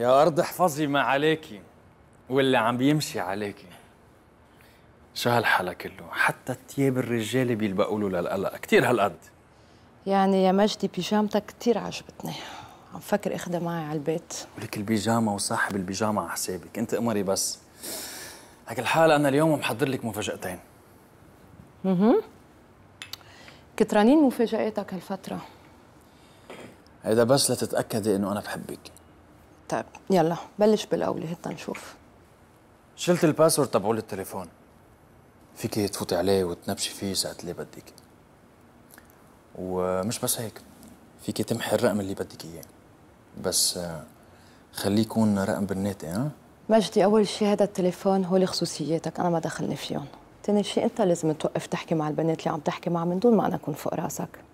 يا أرض احفظي ما عليكي واللي عم بيمشي عليكي شو هالحلا كله حتى تياب الرجال بيلبقوا له للقلق كثير هالقد يعني يا مجدي بيجامتك كثير عجبتني عم فكر اخدها معي على البيت ولك البيجامه وصاحب البيجامه على حسابك انت قمري بس هيك الحال انا اليوم محضر لك مفاجاتين اها كترانين مفاجاتك هالفتره هيدا بس لتتاكدي انه انا بحبك طيب يلا بلش بالاولى هتا نشوف شلت الباسورد تبعول التليفون فيك تفوتي عليه وتنبشي فيه ساعة اللي بدك ومش بس هيك فيك تمحي الرقم اللي بدك اياه بس خليه يكون رقم بالنت اه مجدي اول شيء هذا التليفون هو خصوصياتك انا ما دخلني فيهم ثاني شيء انت لازم توقف تحكي مع البنات اللي عم تحكي معها من دون ما انا اكون فوق راسك